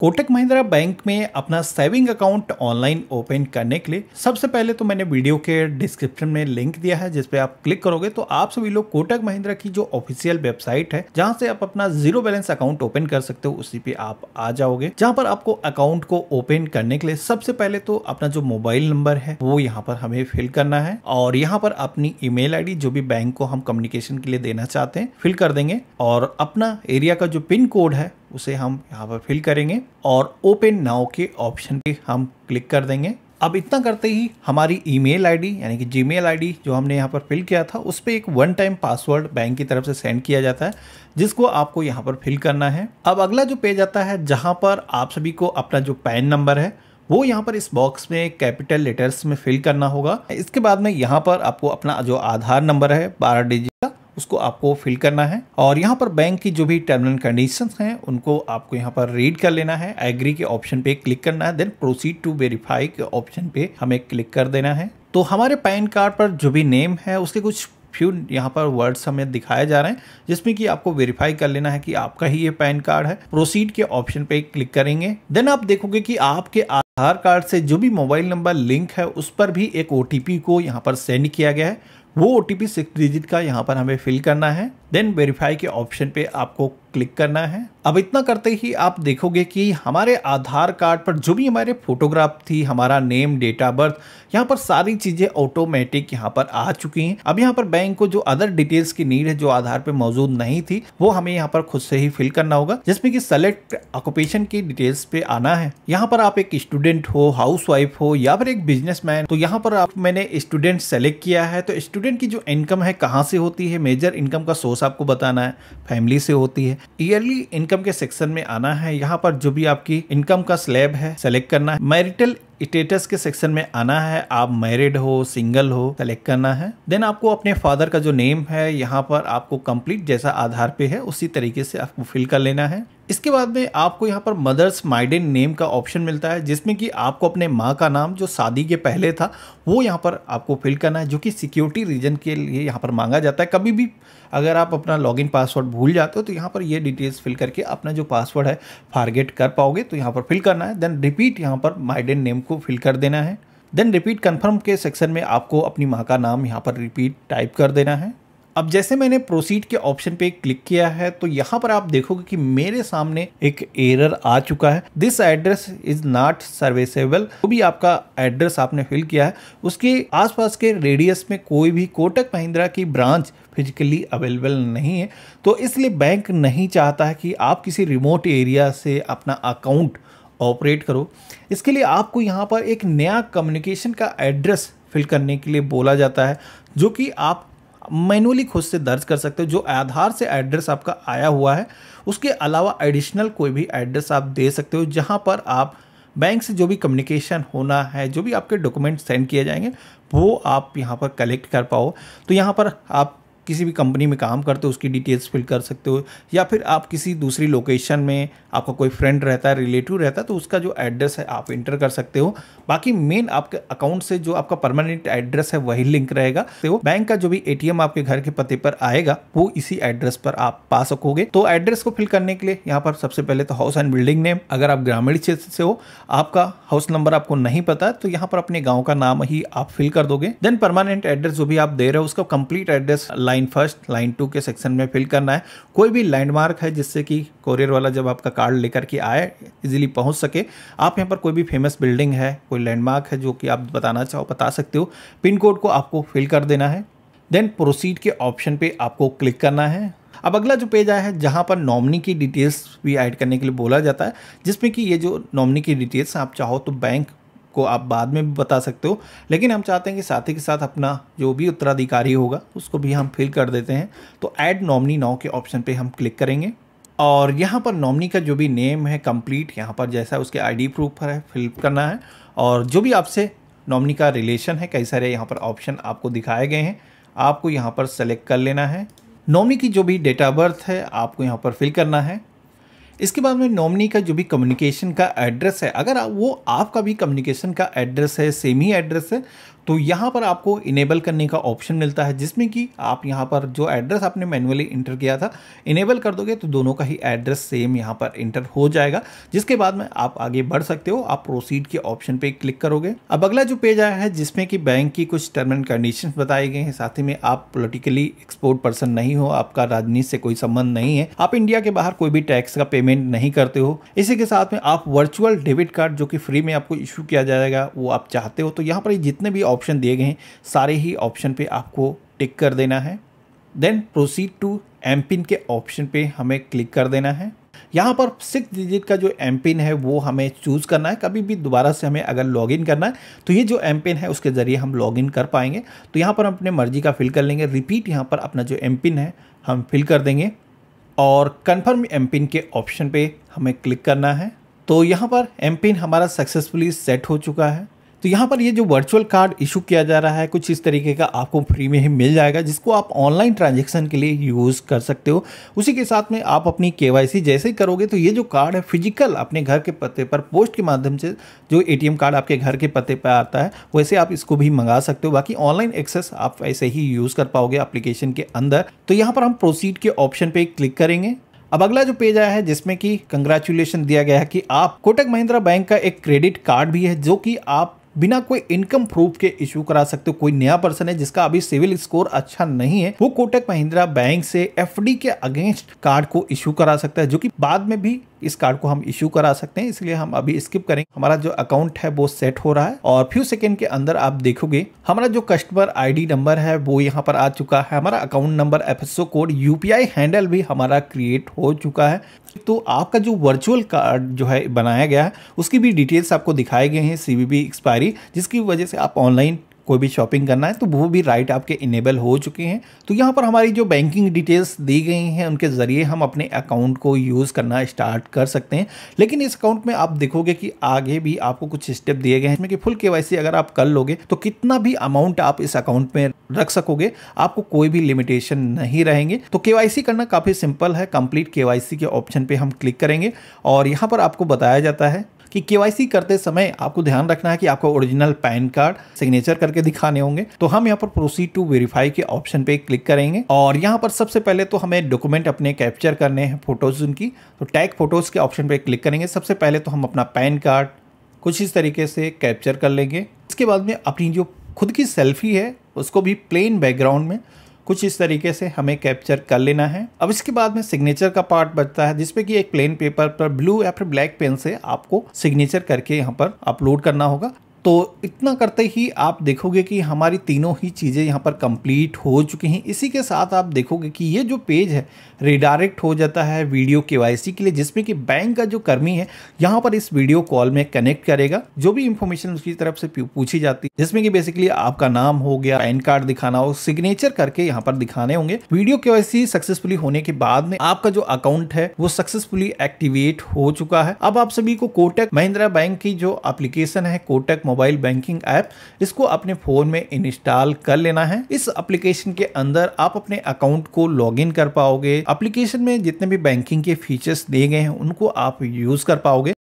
Kotak Mahindra bank में अपना saving account online open करने के लिए सबसे पहले तो मैंने वीडियो के डिस्क्रिप्शन में लिंक दिया है जिसपे आप क्लिक करोगे तो आप सभी लोग कोटक महिंद्रा की जो ऑफिशियल वेबसाइट है जहां से आप अपना जीरो बैलेंस अकाउंट ओपन कर सकते हो उसी पे आप आ जाओगे जहां पर आपको अकाउंट को ओपन करने के लिए सबसे पहले तो अपना जो मोबाइल नंबर है वो यहाँ पर हमें फिल करना है और यहाँ पर अपनी ईमेल आईडी जो भी बैंक को हम कम्युनिकेशन के लिए देना चाहते हैं फिल कर देंगे और अपना एरिया का जो पिन कोड है उसे हम यहाँ पर फिल करेंगे और ओपन नाउ के ऑप्शन पे हम क्लिक कर देंगे अब इतना करते ही हमारी ईमेल आईडी यानी कि जीमेल आईडी जो हमने यहाँ पर फिल किया था उस पर एक वन टाइम पासवर्ड बैंक की तरफ से सेंड किया जाता है जिसको आपको यहाँ पर फिल करना है अब अगला जो पेज आता है जहाँ पर आप सभी को अपना जो पैन नंबर है वो यहाँ पर इस बॉक्स में कैपिटल लेटर्स में फिल करना होगा इसके बाद में यहाँ पर आपको अपना जो आधार नंबर है बारह डिजिट का उसको आपको फिल करना है और यहाँ पर बैंक की जो भी टर्म एंड कंडीशन हैं उनको आपको यहाँ पर रीड कर लेना है एग्री के ऑप्शन पे क्लिक करना है देन प्रोसीड टू वेरीफाई के ऑप्शन पे हमें क्लिक कर देना है तो हमारे पैन कार्ड पर जो भी नेम है उसके कुछ फ्यू यहाँ पर वर्ड्स हमें दिखाए जा रहे हैं जिसमें कि आपको वेरीफाई कर लेना है कि आपका ही ये पैन कार्ड है प्रोसीड के ऑप्शन पे क्लिक करेंगे देन आप देखोगे कि आपके आधार कार्ड से जो भी मोबाइल नंबर लिंक है उस पर भी एक ओ को यहाँ पर सेंड किया गया है वो ओ टी सिक्स डिजिट का यहाँ पर हमें फिल करना है देन वेरीफाई के ऑप्शन पे आपको क्लिक करना है अब इतना करते ही आप देखोगे कि हमारे आधार कार्ड पर जो भी हमारे फोटोग्राफ थी हमारा नेम डेट ऑफ बर्थ यहाँ पर सारी चीज़ें ऑटोमेटिक यहाँ पर आ चुकी हैं अब यहाँ पर बैंक को जो अदर डिटेल्स की नीड है जो आधार पर मौजूद नहीं थी वो हमें यहाँ पर खुद से ही फिल करना होगा जिसमें कि सेलेक्ट ऑक्यूपेशन की डिटेल्स पे आना है यहाँ पर आप एक स्टूडेंट हो हाउस वाइफ हो या फिर एक मैन तो यहाँ पर आप मैंने स्टूडेंट सेलेक्ट किया है तो स्टूडेंट की जो इनकम है कहाँ से होती है मेजर इनकम का सोर्स आपको बताना है फैमिली से होती है ईयरली इनकम के सेक्शन में आना है यहाँ पर जो भी आपकी इनकम का स्लैब है सेलेक्ट करना है मैरिटल स्टेटस के सेक्शन में आना है आप मैरिड हो सिंगल हो सेलेक्ट करना है देन आपको अपने फादर का जो नेम है यहाँ पर आपको कंप्लीट जैसा आधार पे है उसी तरीके से आपको फिल कर लेना है इसके बाद में आपको यहाँ पर मदर्स माइडेन नेम का ऑप्शन मिलता है जिसमें कि आपको अपने माँ का नाम जो शादी के पहले था वो यहाँ पर आपको फिल करना है जो कि सिक्योरिटी रीजन के लिए यहाँ पर मांगा जाता है कभी भी अगर आप अपना लॉगिन पासवर्ड भूल जाते हो तो यहाँ पर ये डिटेल्स फिल करके अपना जो पासवर्ड है फारगेट कर पाओगे तो यहाँ पर फिल करना है देन रिपीट यहाँ पर माइडेन नेम को फिल कर देना है देन रिपीट कन्फर्म के सेक्शन में आपको अपनी माँ का नाम यहाँ पर रिपीट टाइप कर देना है अब जैसे मैंने प्रोसीड के ऑप्शन पे क्लिक किया है तो यहाँ पर आप देखोगे कि मेरे सामने एक एरर आ चुका है this address is not serviceable जो भी आपका एड्रेस आपने फिल किया है उसके आसपास के रेडियस में कोई भी कोटक महिंद्रा की ब्रांच फिजिकली अवेलेबल नहीं है तो इसलिए बैंक नहीं चाहता है कि आप किसी रिमोट एरिया से अपना अकाउंट ऑपरेट करो इसके लिए आपको यहाँ पर एक नया कम्युनिकेशन का एड्रेस फिल करने के लिए बोला जाता है जो कि आप मैनुअली खुद से दर्ज कर सकते हो जो आधार से एड्रेस आपका आया हुआ है उसके अलावा एडिशनल कोई भी एड्रेस आप दे सकते हो जहाँ पर आप बैंक से जो भी कम्युनिकेशन होना है जो भी आपके डॉक्यूमेंट सेंड किए जाएंगे वो आप यहाँ पर कलेक्ट कर पाओ तो यहाँ पर आप किसी भी कंपनी में काम करते हो उसकी डिटेल्स फिल कर सकते हो या फिर आप किसी दूसरी लोकेशन में आपका कोई फ्रेंड रहता है रिलेटिव रहता है तो उसका जो एड्रेस है आप इंटर कर सकते हो बाकी मेन आपके अकाउंट से जो आपका परमानेंट एड्रेस है वही लिंक रहेगा तो बैंक का जो भी एटीएम आपके घर के पते पर आएगा वो इसी एड्रेस पर आप पा सकोगे तो एड्रेस को फिल करने के लिए यहाँ पर सबसे पहले तो हाउस एंड बिल्डिंग नेम अगर आप ग्रामीण क्षेत्र से हो आपका हाउस नंबर आपको नहीं पता तो यहाँ पर अपने गाँव का नाम ही आप फिल कर दोगे देन परमानेंट एड्रेस जो भी आप दे रहे हो उसका complete address line first line two के सेक्शन में फिल करना है कोई भी लैंडमार्क है जिससे कि कोरियर वाला जब आपका कार्ड लेकर के आए इजिली पहुंच सके आप यहाँ पर कोई भी फेमस बिल्डिंग है कोई कोई लैंडमार्क है जो कि आप बताना चाहो बता सकते हो पिन कोड को आपको फिल कर देना है देन प्रोसीड के ऑप्शन पे आपको क्लिक करना है अब अगला जो पेज आया है जहाँ पर नॉमनी की डिटेल्स भी ऐड करने के लिए बोला जाता है जिसमें कि ये जो नॉमनी की डिटेल्स आप चाहो तो बैंक को आप बाद में भी बता सकते हो लेकिन हम चाहते हैं कि साथ ही के साथ अपना जो भी उत्तराधिकारी होगा उसको भी हम फिल कर देते हैं तो ऐड नॉमनी नाव के ऑप्शन पे हम क्लिक करेंगे और यहाँ पर नॉमनी का जो भी नेम है कंप्लीट यहाँ पर जैसा उसके आईडी प्रूफ पर है फिलअप करना है और जो भी आपसे नॉमनी का रिलेशन है कई सारे यहाँ पर ऑप्शन आपको दिखाए गए हैं आपको यहाँ पर सेलेक्ट कर लेना है नॉमनी की जो भी डेट ऑफ बर्थ है आपको यहाँ पर फिल करना है इसके बाद में नॉमनी का जो भी कम्युनिकेशन का एड्रेस है अगर वो आपका भी कम्युनिकेशन का एड्रेस है सेम ही एड्रेस है तो यहाँ पर आपको इनेबल करने का ऑप्शन मिलता है जिसमें कि आप यहाँ पर जो एड्रेस आपने मैनुअली इंटर किया था इनेबल कर दोगे तो दोनों का ही एड्रेस सेम यहाँ पर इंटर हो जाएगा जिसके बाद में आप आगे बढ़ सकते हो आप प्रोसीड के ऑप्शन पे क्लिक करोगे अब अगला जो पेज आया है जिसमें कि बैंक की कुछ टर्म एंड कंडीशन बताए गए हैं साथ ही में आप पोलिटिकली एक्सपोर्ट पर्सन नहीं हो आपका राजनीति से कोई संबंध नहीं है आप इंडिया के बाहर कोई भी टैक्स का पेमेंट नहीं करते हो इसी के साथ में आप वर्चुअल डेबिट कार्ड जो कि फ्री में आपको इशू किया जाएगा वो आप चाहते हो तो यहाँ पर जितने भी ऑप्शन दिए गए हैं सारे ही ऑप्शन पे आपको टिक कर देना है then proceed to M PIN के ऑप्शन पे हमें क्लिक कर देना है यहाँ पर सिक्स डिजिट का जो एम पिन है वो हमें चूज़ करना है कभी भी दोबारा से हमें अगर लॉगिन करना है तो ये जो एम पिन है उसके ज़रिए हम लॉगिन कर पाएंगे तो यहाँ पर हम अपने मर्जी का फिल कर लेंगे रिपीट यहाँ पर अपना जो एम पिन है हम फिल कर देंगे और कन्फर्म एम पिन के ऑप्शन पे हमें क्लिक करना है तो यहाँ पर एम पिन हमारा सक्सेसफुली सेट हो चुका है तो यहाँ पर ये जो वर्चुअल कार्ड इशू किया जा रहा है कुछ इस तरीके का आपको फ्री में ही मिल जाएगा जिसको आप ऑनलाइन ट्रांजेक्शन के लिए यूज़ कर सकते हो उसी के साथ में आप अपनी केवाईसी जैसे ही करोगे तो ये जो कार्ड है फिजिकल अपने घर के पते पर पोस्ट के माध्यम से जो ए कार्ड आपके घर के पते पर आता है वैसे आप इसको भी मंगा सकते हो बाकी ऑनलाइन एक्सेस आप ऐसे ही यूज़ कर पाओगे अप्लीकेशन के अंदर तो यहाँ पर हम प्रोसीड के ऑप्शन पर क्लिक करेंगे अब अगला जो पेज आया है जिसमें कि कंग्रेचुलेशन दिया गया है कि आप कोटक महिंद्रा बैंक का एक क्रेडिट कार्ड भी है जो कि आप बिना कोई इनकम प्रूफ के इश्यू करा सकते हो कोई नया पर्सन है जिसका अभी सिविल स्कोर अच्छा नहीं है वो कोटक महिंद्रा बैंक से एफ के अगेंस्ट कार्ड को इश्यू करा सकता है जो की बाद में भी इस कार्ड को हम इश्यू करा सकते हैं इसलिए हम अभी स्किप करेंगे हमारा जो अकाउंट है वो सेट हो रहा है और फ्यू सेकेंड के अंदर आप देखोगे हमारा जो कस्टमर आईडी नंबर है वो यहाँ पर आ चुका है हमारा account number F code UPI handle भी हमारा क्रिएट हो चुका है तो आपका जो वर्चुअल कार्ड जो है बनाया गया है उसकी भी डिटेल्स आपको दिखाए गए हैं सी एक्सपायरी जिसकी वजह से आप ऑनलाइन कोई भी शॉपिंग करना है तो वो भी राइट आपके इनेबल हो चुके हैं तो यहाँ पर हमारी जो बैंकिंग डिटेल्स दी गई हैं उनके ज़रिए हम अपने अकाउंट को यूज़ करना स्टार्ट कर सकते हैं लेकिन इस अकाउंट में आप देखोगे कि आगे भी आपको कुछ स्टेप दिए गए हैं इसमें कि फुल के अगर आप कर लोगे तो कितना भी अमाउंट आप इस अकाउंट में रख सकोगे आपको कोई भी लिमिटेशन नहीं रहेंगे तो के करना काफ़ी सिंपल है कंप्लीट के के ऑप्शन पर हम क्लिक करेंगे और यहाँ पर आपको बताया जाता है कि केवाईसी करते समय आपको ध्यान रखना है कि आपको ओरिजिनल पैन कार्ड सिग्नेचर करके दिखाने होंगे तो हम यहाँ पर प्रोसीड टू वेरीफाई के ऑप्शन पे क्लिक करेंगे और यहाँ पर सबसे पहले तो हमें डॉक्यूमेंट अपने कैप्चर करने हैं फोटोज उनकी तो टैग फोटोज के ऑप्शन पे क्लिक करेंगे सबसे पहले तो हम अपना पैन कार्ड कुछ इस तरीके से कैप्चर कर लेंगे इसके बाद में अपनी जो खुद की सेल्फी है उसको भी प्लेन बैकग्राउंड में कुछ इस तरीके से हमें कैप्चर कर लेना है अब इसके बाद में सिग्नेचर का पार्ट बचता है जिसपे की एक प्लेन पेपर पर ब्लू या फिर ब्लैक पेन से आपको सिग्नेचर करके यहाँ पर अपलोड करना होगा तो इतना करते ही आप देखोगे कि हमारी तीनों ही चीज़ें यहाँ पर कंप्लीट हो चुकी हैं इसी के साथ आप देखोगे कि ये जो पेज है रिडायरेक्ट हो जाता है वीडियो के के लिए जिसमें कि बैंक का जो कर्मी है यहाँ पर इस वीडियो कॉल में कनेक्ट करेगा जो भी इंफॉर्मेशन उसकी तरफ से पूछी जाती है जिसमें कि बेसिकली आपका नाम हो गया पैन कार्ड दिखाना हो सिग्नेचर करके यहाँ पर दिखाने होंगे वीडियो के सक्सेसफुली होने के बाद में आपका जो अकाउंट है वो सक्सेसफुली एक्टिवेट हो चुका है अब आप सभी को कोटक महिंद्रा बैंक की जो एप्लीकेशन है कोटक मोबाइल बैंकिंग ऐप इसको अपने फ़ोन में इंस्टॉल कर लेना है इस एप्लीकेशन के अंदर आप अपने अकाउंट को लॉग कर पाओगे एप्लीकेशन में जितने भी बैंकिंग के फीचर्स दिए गए हैं उनको आप यूज़ कर पाओगे